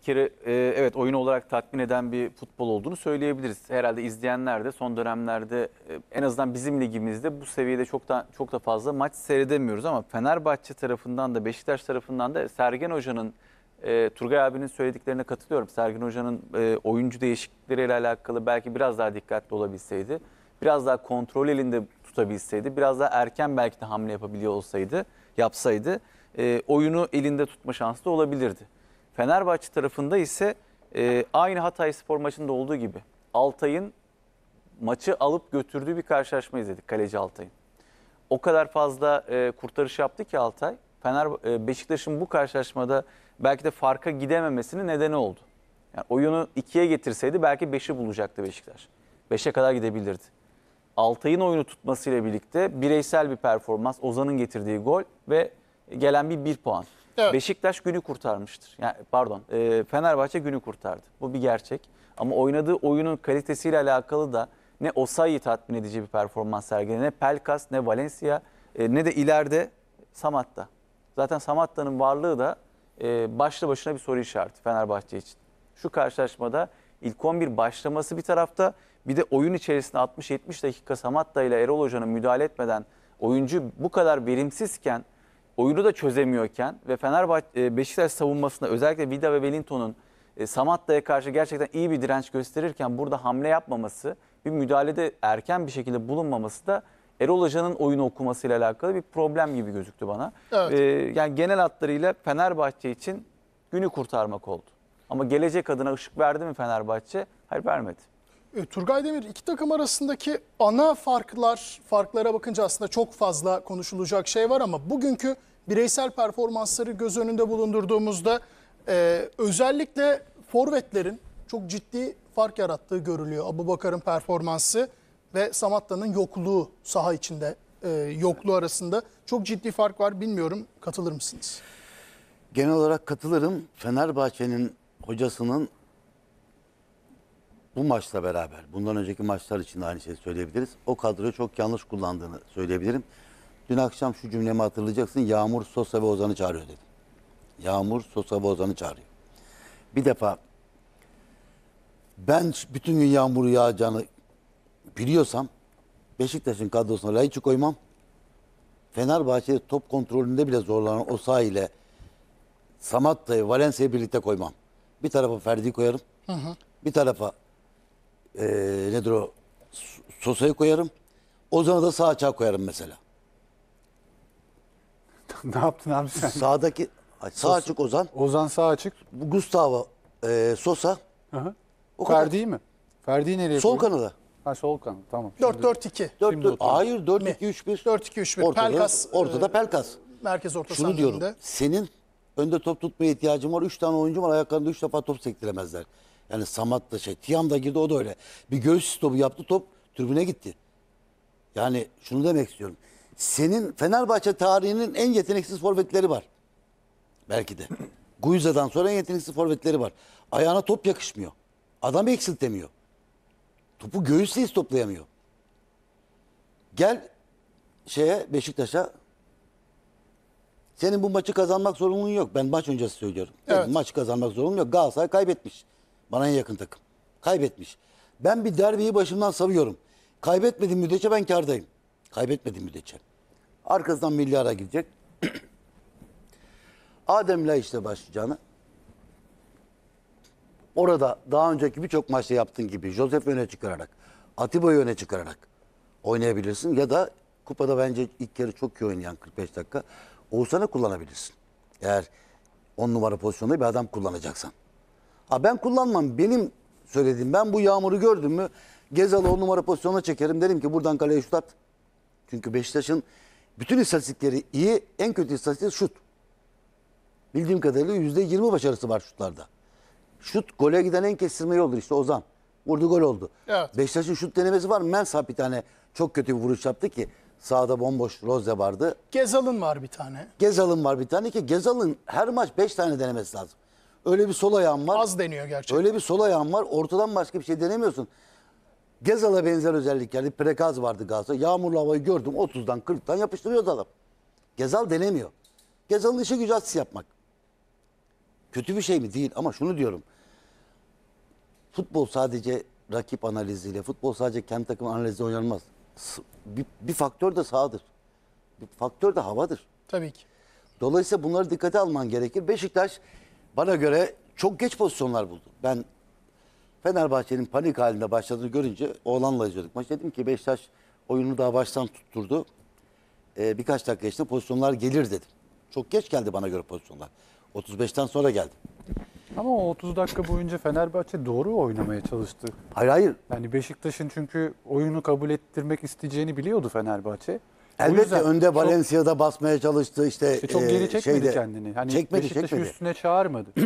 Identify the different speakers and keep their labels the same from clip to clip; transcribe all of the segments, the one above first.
Speaker 1: bir kere e, evet oyun olarak tatmin eden bir futbol olduğunu söyleyebiliriz. Herhalde izleyenler de son dönemlerde e, en azından bizim ligimizde bu seviyede çok da çok da fazla maç seyredemiyoruz ama Fenerbahçe tarafından da Beşiktaş tarafından da Sergen Hoca'nın e, Turgay abinin söylediklerine katılıyorum. Sergen Hoca'nın e, oyuncu değişiklikleriyle alakalı belki biraz daha dikkatli olabilseydi, biraz daha kontrol elinde tutabilseydi, biraz daha erken belki de hamle yapabiliyor olsaydı, yapsaydı e, oyunu elinde tutma şansı da olabilirdi. Fenerbahçe tarafında ise e, aynı Hatay Spor maçında olduğu gibi Altay'ın maçı alıp götürdüğü bir karşılaşma izledik kaleci Altay'ın. O kadar fazla e, kurtarış yaptı ki Altay. Fener e, Beşiktaş'ın bu karşılaşmada belki de farka gidememesinin nedeni oldu. Yani oyunu ikiye getirseydi belki beşi bulacaktı Beşiktaş. Beşe kadar gidebilirdi. Altay'ın oyunu tutmasıyla birlikte bireysel bir performans, Ozan'ın getirdiği gol ve gelen bir bir puan. Evet. Beşiktaş günü kurtarmıştır. Yani pardon, e, Fenerbahçe günü kurtardı. Bu bir gerçek. Ama oynadığı oyunun kalitesiyle alakalı da ne Osayi tatmin edici bir performans sergiledi, ne Pelkas, ne Valencia, e, ne de ileride Samatta. Zaten Samatta'nın varlığı da e, başlı başına bir soru işareti Fenerbahçe için. Şu karşılaşmada ilk 11 başlaması bir tarafta, bir de oyun içerisinde 60-70 dakika Samatta ile Erol Hoca'nın müdahale etmeden oyuncu bu kadar verimsizken oyunu da çözemiyorken ve Fenerbahçe e, Beşiktaş savunmasında özellikle Vida ve Wellington'un e, Samatta'ya karşı gerçekten iyi bir direnç gösterirken burada hamle yapmaması, bir müdahalede erken bir şekilde bulunmaması da Erol Hoca'nın oyunu okumasıyla alakalı bir problem gibi gözüktü bana. Evet. Ee, yani genel hatlarıyla Fenerbahçe için günü kurtarmak oldu. Ama gelecek adına ışık verdi mi Fenerbahçe? Hayır vermedi.
Speaker 2: E, Turgay Demir iki takım arasındaki ana farklar, farklara bakınca aslında çok fazla konuşulacak şey var ama bugünkü bireysel performansları göz önünde bulundurduğumuzda e, özellikle forvetlerin çok ciddi fark yarattığı görülüyor. Abu Bakar'ın performansı ve Samatta'nın yokluğu saha içinde e, yokluğu arasında çok ciddi fark var. Bilmiyorum katılır mısınız?
Speaker 3: Genel olarak katılırım. Fenerbahçe'nin hocasının bu maçla beraber bundan önceki maçlar için de aynı şeyi söyleyebiliriz. O kadroyu çok yanlış kullandığını söyleyebilirim. Dün akşam şu cümlemi hatırlayacaksın. Yağmur Sosa ve Ozan'ı çağırıyor dedi. Yağmur Sosa ve Ozan'ı çağırıyor. Bir defa ben bütün gün yağmur yağacağını biliyorsam Beşiktaş'ın kadrosuna layıkçı koymam. Fenerbahçe'de top kontrolünde bile zorlanan Osa ile Samatta'yı Valencia'yı birlikte koymam. Bir tarafa Ferdi koyarım. Hı hı. Bir tarafa e, nedir o Sosa'yı koyarım. Ozan'a da sağ açığa koyarım mesela. ne yaptın abi sen? Sağdaki sağ açık Ozan. Ozan sağ açık. Gustavo
Speaker 4: e, Sosa. Hı hı. Ferdi mi? Ferdi nereye Sol koyayım? kanada. Ha sol kanada tamam.
Speaker 2: 4-4-2. Hayır 4-2-3-1. 4-2-3-1. Ortada, Pelkas. Ortada e, Pelkas. Merkez orta Şunu diyorum.
Speaker 3: Senin önde top tutmaya ihtiyacın var. 3 tane oyuncu var. Ayaklarında 3 defa top sektiremezler. Yani Samat da şey. Tiyam da girdi o da öyle. Bir göğüs topu yaptı top tribüne gitti. Yani şunu demek istiyorum. Senin Fenerbahçe tarihinin en yeteneksiz forvetleri var. Belki de. Guiza'dan sonra en yeteneksiz forvetleri var. Ayağına top yakışmıyor. Adam eksiltemiyor. Topu göğüsle toplayamıyor. Gel şeye Beşiktaş'a senin bu maçı kazanmak zorunluluğun yok. Ben maç öncesi söylüyorum. Evet. maç kazanmak zorunluluğun yok. Galatasaray kaybetmiş. Bana en yakın takım. Kaybetmiş. Ben bir derbiyi başımdan savuyorum. Kaybetmedim müddetçe ben kardayım. Kaybetmedim müddetçe. Arkasından milyara gidecek. Adem'le işte başlayacağını orada daha önceki birçok maçta yaptığın gibi Josef öne çıkararak, Atiba'yı öne çıkararak oynayabilirsin ya da kupada bence ilk yarı çok iyi oynayan 45 dakika Oğuzhan'ı kullanabilirsin. Eğer 10 numara pozisyonda bir adam kullanacaksan. Ha ben kullanmam. Benim söylediğim ben bu yağmuru gördüm mü Gezal'ı 10 numara pozisyona çekerim. Derim ki buradan kaleye şut at. Çünkü Beşiktaş'ın bütün istatistikleri iyi. En kötü istatistik şut. Bildiğim kadarıyla yüzde yirmi başarısı var şutlarda. Şut gole giden en kestirme yoldur işte Ozan. Vurdu gol oldu. Evet. Beşiktaş'ın şut denemesi var. mı Mensah bir tane çok kötü bir vuruş yaptı ki sağda bomboş Rozya vardı.
Speaker 2: Gezal'ın var bir tane.
Speaker 3: Gezal'ın var bir tane ki Gezal'ın her maç 5 tane denemesi lazım. Öyle bir sol ayağım
Speaker 2: var. Az deniyor gerçekten.
Speaker 3: Öyle bir sol ayağım var. Ortadan başka bir şey denemiyorsun. Gezal'a benzer özelliklerdi, Prekaz vardı Galatasaray. Yağmurlu havayı gördüm. 30'dan 40'tan yapıştırıyordu adam. Gezal denemiyor. Gezal'ın işi gücü asist yapmak. Kötü bir şey mi? Değil. Ama şunu diyorum. Futbol sadece rakip analiziyle, futbol sadece kendi takım analiziyle oynanmaz. Bir, bir faktör de sahadır. Bir faktör de havadır. Tabii ki. Dolayısıyla bunları dikkate alman gerekir. Beşiktaş bana göre çok geç pozisyonlar buldu. Ben Fenerbahçe'nin panik halinde başladığını görünce oğlanla izliyorduk maç. Dedim ki Beşiktaş oyunu daha baştan tutturdu. Ee, birkaç dakika içinde pozisyonlar gelir dedim. Çok geç geldi bana göre pozisyonlar. 35'ten sonra geldi.
Speaker 4: Ama o 30 dakika boyunca Fenerbahçe doğru oynamaya çalıştı. Hayır hayır. Yani Beşiktaş'ın çünkü oyunu kabul ettirmek isteyeceğini biliyordu Fenerbahçe. Elbette yüzden önde çok- Valencia'da basmaya çalıştı işte, İşte çok e, geri çekmedi şeyde- kendini. Hani çekmedi Beşiktaş'ı çekmedi. üstüne çağırmadı.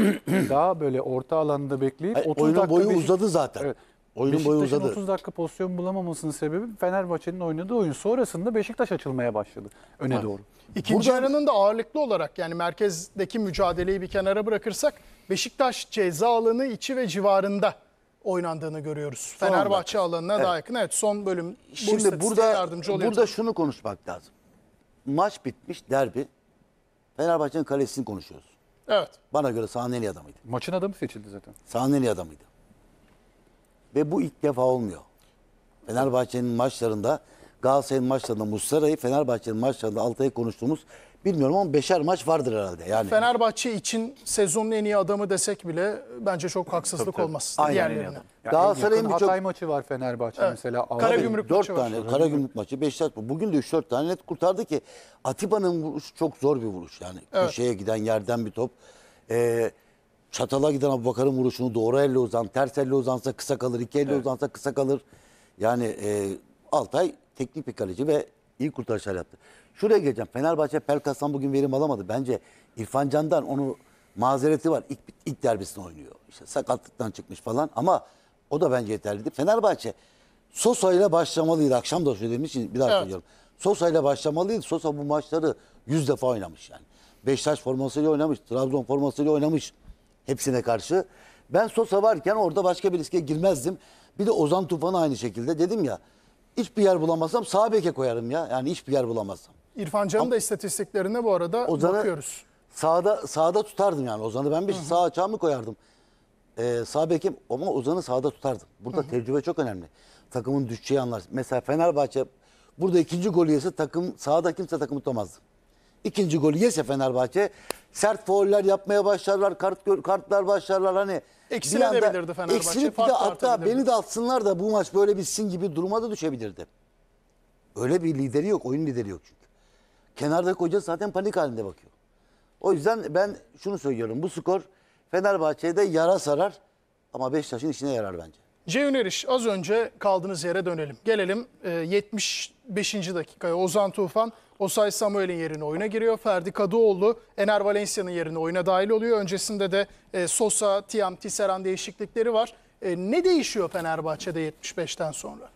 Speaker 4: Daha böyle orta alanda bekleyip Hayır, 30 oyunun dakika boyu Beşik- uzadı zaten. Evet. Oyunun boyu uzadı. 30 dakika pozisyon bulamamasının sebebi Fenerbahçe'nin oynadığı oyun. Sonrasında Beşiktaş açılmaya başladı öne doğru.
Speaker 2: İkinci yarının da ağırlıklı olarak yani merkezdeki mücadeleyi bir kenara bırakırsak Beşiktaş ceza alanı içi ve civarında oynandığını görüyoruz. Son Fenerbahçe dakika. alanına evet. daha yakın. Evet son bölüm Şimdi burada yardımcı oluyor. Burada
Speaker 3: şunu konuşmak lazım. Maç bitmiş derbi. Fenerbahçe'nin kalesini konuşuyoruz. Evet. Bana göre Sahneli adamıydı.
Speaker 4: Maçın adamı seçildi zaten.
Speaker 3: Sahneli adamıydı. Ve bu ilk defa olmuyor. Fenerbahçe'nin maçlarında Galatasaray'ın maçlarında Muslera'yı, Fenerbahçe'nin maçlarında Altay'ı konuştuğumuz bilmiyorum ama beşer maç vardır herhalde. Yani
Speaker 2: Fenerbahçe için sezonun en iyi adamı desek bile bence çok haksızlık Tabii, olmaz. Aynen, Diğerlerine. aynen. Galatasaray'ın birçok Hatay maçı var
Speaker 3: Fenerbahçe mesela. Karagümrük- dört maçı var. tane Karagümrük maçı Beşiktaş bugün de 3-4 tane net kurtardı ki Atiba'nın vuruşu çok zor bir vuruş yani köşeye giden yerden bir top. Ee, çatala giden Abubakar'ın vuruşunu doğru elle uzan, ters elle uzansa kısa kalır, iki elle uzansa kısa kalır. Yani e, Altay teknik bir kaleci ve iyi kurtarışlar yaptı. Şuraya geleceğim. Fenerbahçe Pelkas'tan bugün verim alamadı. Bence İrfan Can'dan onu mazereti var. İlk, ilk derbisini oynuyor. İşte sakatlıktan çıkmış falan ama o da bence yeterliydi. Fenerbahçe Sosa ile başlamalıydı. Akşam da söylediğim için bir daha evet. söylüyorum. Sosa ile başlamalıydı. Sosa bu maçları yüz defa oynamış yani. Beşiktaş formasıyla oynamış, Trabzon formasıyla oynamış hepsine karşı. Ben Sosa varken orada başka bir riske girmezdim. Bir de Ozan Tufan'ı aynı şekilde dedim ya. Hiçbir yer bulamazsam sağ beke koyarım ya. Yani hiçbir yer bulamazsam.
Speaker 2: İrfan Can'ın da istatistiklerine bu arada Ozan'ı bakıyoruz.
Speaker 3: Sağda sağda tutardım yani Ozan'ı ben bir Hı -hı. sağ açağımı koyardım. Ee, sağ bekim ama Ozan'ı sağda tutardım. Burada Hı -hı. tecrübe çok önemli. Takımın düşeceği anlar. Mesela Fenerbahçe burada ikinci golü yese takım sağda kimse takımı tutamazdı. İkinci golü yese Fenerbahçe sert fauller yapmaya başlarlar, kart kartlar başlarlar hani eksilebilirdi Fenerbahçe. Eksilip de hatta beni de atsınlar da bu maç böyle bitsin gibi duruma da düşebilirdi. Öyle bir lideri yok, oyun lideri yok çünkü. Kenardaki hoca zaten panik halinde bakıyor. O yüzden ben şunu söylüyorum. Bu skor Fenerbahçe'de yara sarar ama Beşiktaş'ın işine yarar bence.
Speaker 2: Ceyhun Eriş az önce kaldığınız yere dönelim. Gelelim e, 75. dakikaya Ozan Tufan Osay Samuel'in yerine oyuna giriyor. Ferdi Kadıoğlu Ener Valencia'nın yerine oyuna dahil oluyor. Öncesinde de e, Sosa, Tiam, Tisseran değişiklikleri var. E, ne değişiyor Fenerbahçe'de 75'ten sonra?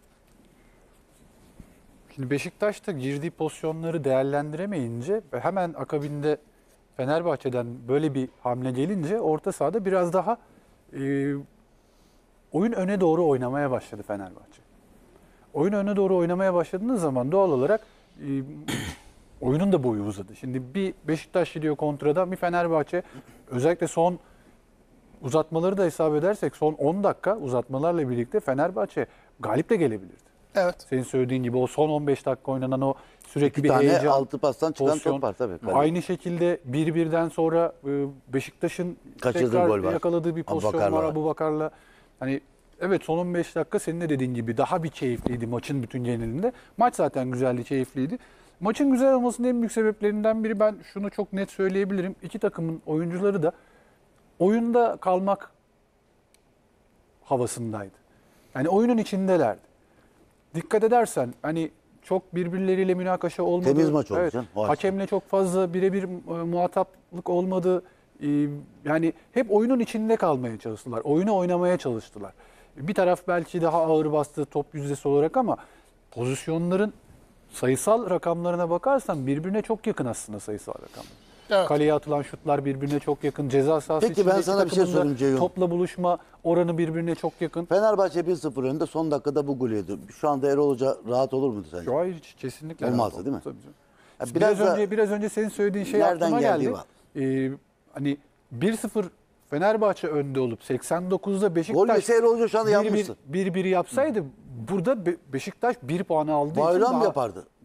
Speaker 4: Şimdi Beşiktaş girdiği pozisyonları değerlendiremeyince hemen akabinde Fenerbahçe'den böyle bir hamle gelince orta sahada biraz daha e, oyun öne doğru oynamaya başladı Fenerbahçe. Oyun öne doğru oynamaya başladığınız zaman doğal olarak e, oyunun da boyu uzadı. Şimdi bir Beşiktaş gidiyor kontrada bir Fenerbahçe özellikle son uzatmaları da hesap edersek son 10 dakika uzatmalarla birlikte Fenerbahçe galip de gelebilirdi. Evet. Senin söylediğin gibi o son 15 dakika oynanan o sürekli bir, bir tane heyecan. altı pastan çıkan pozisyon. top var tabii. Kaleci. Aynı şekilde 1-1'den sonra e, Beşiktaş'ın tekrar gol var. yakaladığı bir pozisyon Abubakar'la var Abu Bakar'la. Hani evet son 15 dakika senin de dediğin gibi daha bir keyifliydi maçın bütün genelinde. Maç zaten güzeldi, keyifliydi. Maçın güzel olmasının en büyük sebeplerinden biri ben şunu çok net söyleyebilirim. İki takımın oyuncuları da oyunda kalmak havasındaydı. Yani oyunun içindelerdi dikkat edersen hani çok birbirleriyle münakaşa olmadı. Temiz maç oldu evet, canım. Hakemle çok fazla birebir e, muhataplık olmadı. E, yani hep oyunun içinde kalmaya çalıştılar. Oyunu oynamaya çalıştılar. Bir taraf belki daha ağır bastı top yüzdesi olarak ama pozisyonların sayısal rakamlarına bakarsan birbirine çok yakın aslında sayısal rakamlar. Evet. Kaleye atılan şutlar birbirine çok yakın. Ceza sahası Peki ben sana bir şey sorayım Ceyhun.
Speaker 3: Topla buluşma oranı birbirine çok yakın. Fenerbahçe 1-0 önünde son dakikada bu golü yedi. Şu anda Erol Hoca rahat olur mu sence? Hayır kesinlikle. Olmazdı rahat değil mi? Tabii canım. Ya biraz, biraz önce
Speaker 4: biraz önce senin söylediğin şey aklıma geldi. Var. Ee, hani 1-0 Fenerbahçe önde olup 89'da Beşiktaş Gol şu anda 1 Bir yapmışsın. 1 yapsaydı burada Be Beşiktaş bir puanı aldı. Bayram daha... yapardı.